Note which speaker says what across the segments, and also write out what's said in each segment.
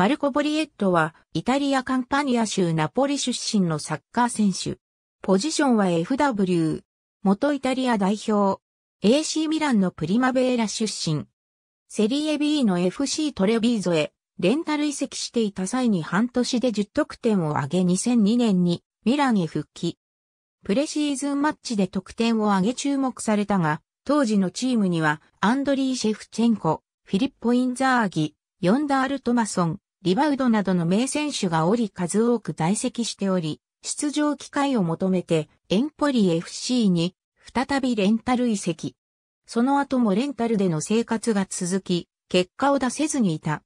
Speaker 1: マルコ・ボリエットは、イタリア・カンパニア州ナポリ出身のサッカー選手。ポジションは FW。元イタリア代表。AC ミランのプリマベーラ出身。セリエ B の FC トレビーゾへ、レンタル移籍していた際に半年で10得点を挙げ2002年にミランへ復帰。プレシーズンマッチで得点を挙げ注目されたが、当時のチームにはアンドリー・シェフチェンコ、フィリッポ・インザーギ、ヨンダール・トマソン、リバウドなどの名選手がおり数多く在籍しており、出場機会を求めてエンポリ FC に再びレンタル移籍。その後もレンタルでの生活が続き、結果を出せずにいた。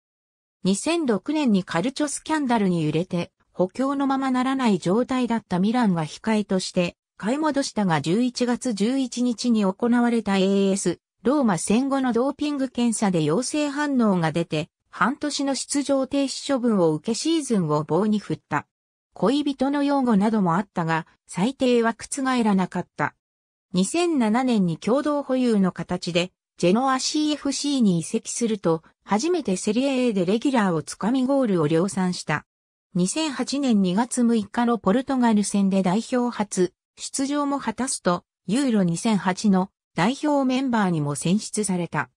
Speaker 1: 2006年にカルチョスキャンダルに揺れて、補強のままならない状態だったミランは控えとして買い戻したが11月11日に行われた AS ローマ戦後のドーピング検査で陽性反応が出て半年の出場停止処分を受けシーズンを棒に振った。恋人の擁護などもあったが、最低は覆らなかった。2007年に共同保有の形で、ジェノア CFC に移籍すると、初めてセリエ A でレギュラーをつかみゴールを量産した。2008年2月6日のポルトガル戦で代表初、出場も果たすと、ユーロ2008の代表メンバーにも選出された。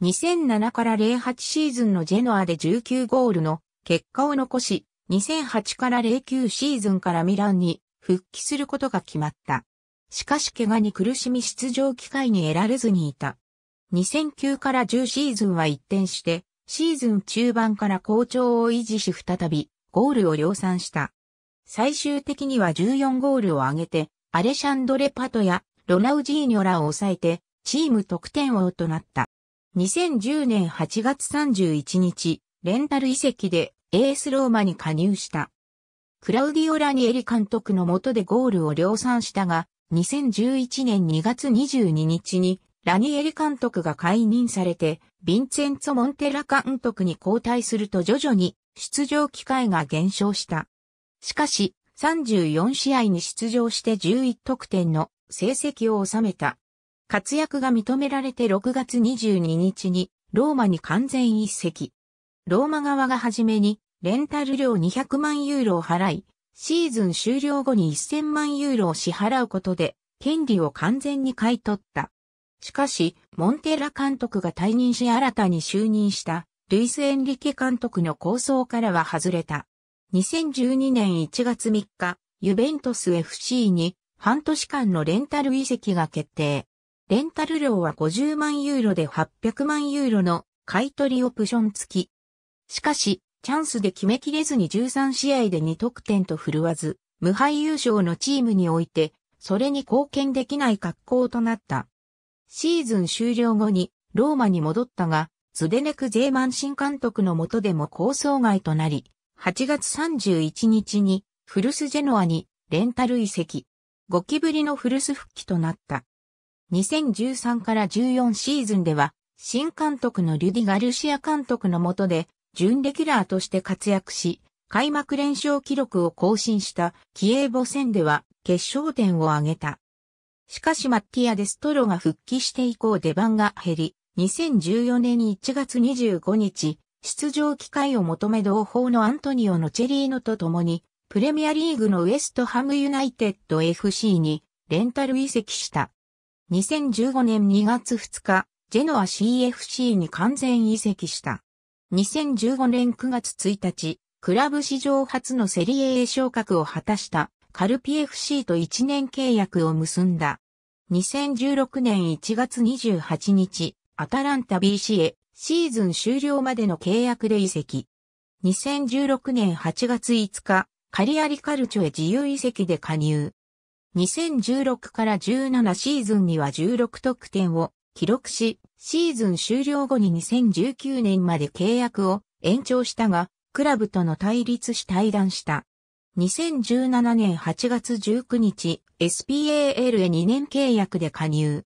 Speaker 1: 2007から08シーズンのジェノアで19ゴールの結果を残し、2008から09シーズンからミランに復帰することが決まった。しかし怪我に苦しみ出場機会に得られずにいた。2009から10シーズンは一転して、シーズン中盤から好調を維持し再び、ゴールを量産した。最終的には14ゴールを挙げて、アレシャンドレ・パトやロナウジーニョらを抑えて、チーム得点王となった。2010年8月31日、レンタル遺跡でエースローマに加入した。クラウディオ・ラニエリ監督の下でゴールを量産したが、2011年2月22日にラニエリ監督が解任されて、ヴィンセンツォ・モンテラ監督に交代すると徐々に出場機会が減少した。しかし、34試合に出場して11得点の成績を収めた。活躍が認められて6月22日にローマに完全移籍。ローマ側が初めにレンタル料200万ユーロを払い、シーズン終了後に1000万ユーロを支払うことで、権利を完全に買い取った。しかし、モンテラ監督が退任し新たに就任したルイス・エンリケ監督の構想からは外れた。2012年1月3日、ユベントス FC に半年間のレンタル移籍が決定。レンタル料は50万ユーロで800万ユーロの買取オプション付き。しかし、チャンスで決めきれずに13試合で2得点と振るわず、無敗優勝のチームにおいて、それに貢献できない格好となった。シーズン終了後にローマに戻ったが、ズデネク・ゼーマン新監督の下でも構想外となり、8月31日にフルス・ジェノアにレンタル移籍。ゴキブリのフルス復帰となった。2013から14シーズンでは、新監督のリュディ・ガルシア監督の下で、準レギュラーとして活躍し、開幕連勝記録を更新したキエーボ戦では決勝点を挙げた。しかしマッティア・デストロが復帰して以降出番が減り、2014年1月25日、出場機会を求め同胞のアントニオのチェリーノと共に、プレミアリーグのウエストハムユナイテッド FC にレンタル移籍した。2015年2月2日、ジェノア CFC に完全移籍した。2015年9月1日、クラブ史上初のセリエ A 昇格を果たしたカルピ FC と1年契約を結んだ。2016年1月28日、アタランタ BC へシーズン終了までの契約で移籍。2016年8月5日、カリアリカルチョへ自由移籍で加入。2016から17シーズンには16得点を記録し、シーズン終了後に2019年まで契約を延長したが、クラブとの対立し退団した。2017年8月19日、SPAL へ2年契約で加入。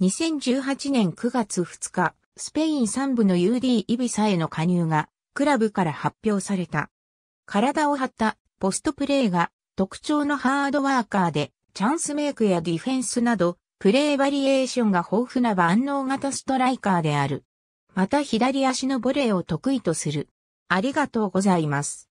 Speaker 1: 2018年9月2日、スペイン3部の UD イビサへの加入が、クラブから発表された。体を張ったポストプレーが特徴のハードワーカーで、チャンスメイクやディフェンスなど、プレーバリエーションが豊富な万能型ストライカーである。また左足のボレーを得意とする。ありがとうございます。